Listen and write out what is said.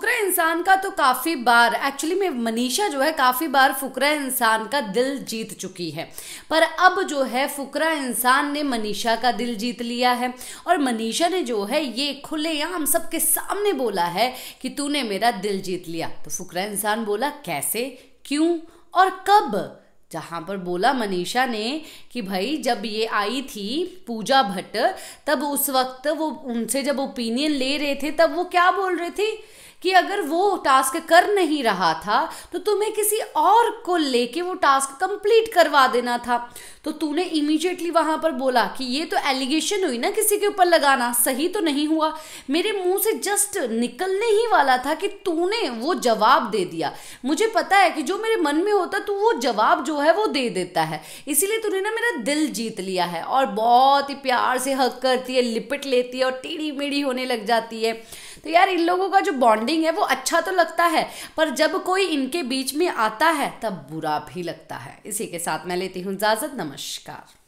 फुकरा इंसान का तो काफ़ी बार एक्चुअली में मनीषा जो है काफ़ी बार फुकरा इंसान का दिल जीत चुकी है पर अब जो है फुकरा इंसान ने मनीषा का दिल जीत लिया है और मनीषा ने जो है ये खुलेआम सबके सामने बोला है कि तूने मेरा दिल जीत लिया तो फुकरा इंसान बोला कैसे क्यों और कब जहाँ पर बोला मनीषा ने कि भाई जब ये आई थी पूजा भट्ट तब उस वक्त वो उनसे जब ओपिनियन ले रहे थे तब वो क्या बोल रहे थे कि अगर वो टास्क कर नहीं रहा था तो तुम्हें किसी और को लेके वो टास्क कंप्लीट करवा देना था तो तूने इमीजिएटली वहां पर बोला कि ये तो एलिगेशन हुई ना किसी के ऊपर लगाना सही तो नहीं हुआ मेरे मुंह से जस्ट निकलने ही वाला था कि तूने वो जवाब दे दिया मुझे पता है कि जो मेरे मन में होता तो वो जवाब जो है वो दे देता है इसीलिए तूने ना मेरा दिल जीत लिया है और बहुत ही प्यार से हक करती है लिपट लेती है और टीढ़ी मेढ़ी होने लग जाती है तो यार इन लोगों का जो बॉन्डिंग है वो अच्छा तो लगता है पर जब कोई इनके बीच में आता है तब बुरा भी लगता है इसी के साथ मैं लेती हूँ इजाज़त नमस्कार